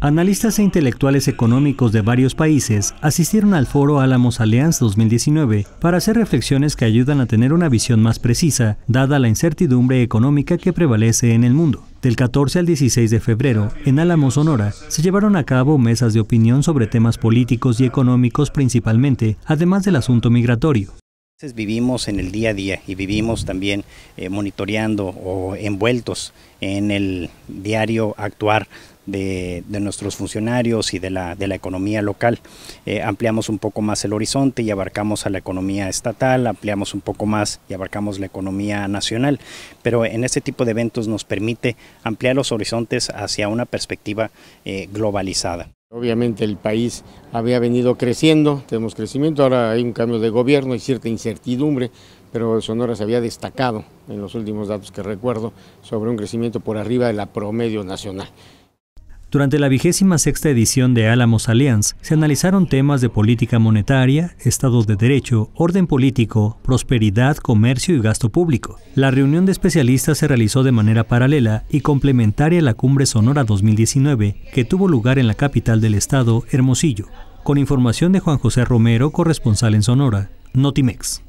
Analistas e intelectuales económicos de varios países asistieron al foro Álamos Alliance 2019 para hacer reflexiones que ayudan a tener una visión más precisa, dada la incertidumbre económica que prevalece en el mundo. Del 14 al 16 de febrero, en Álamos, Sonora, se llevaron a cabo mesas de opinión sobre temas políticos y económicos principalmente, además del asunto migratorio. Vivimos en el día a día y vivimos también eh, monitoreando o envueltos en el diario actuar de, nuestros funcionarios y de la, economía local. Eh, ampliamos un poco más el horizonte y abarcamos a la economía estatal, ampliamos un poco más y abarcamos la economía nacional, pero en este tipo de eventos nos permite ampliar los horizontes hacia una perspectiva eh, globalizada. Obviamente el país había venido creciendo, tenemos crecimiento, ahora hay un cambio de gobierno hay cierta incertidumbre, pero Sonora se había destacado en los últimos datos que recuerdo sobre un crecimiento por arriba de la promedio nacional. Durante la vigésima sexta edición de Álamos Alliance se analizaron temas de política monetaria, Estados de Derecho, orden político, prosperidad, comercio y gasto público. La reunión de especialistas se realizó de manera paralela y complementaria a la Cumbre Sonora 2019, que tuvo lugar en la capital del estado, Hermosillo, con información de Juan José Romero, corresponsal en Sonora, Notimex.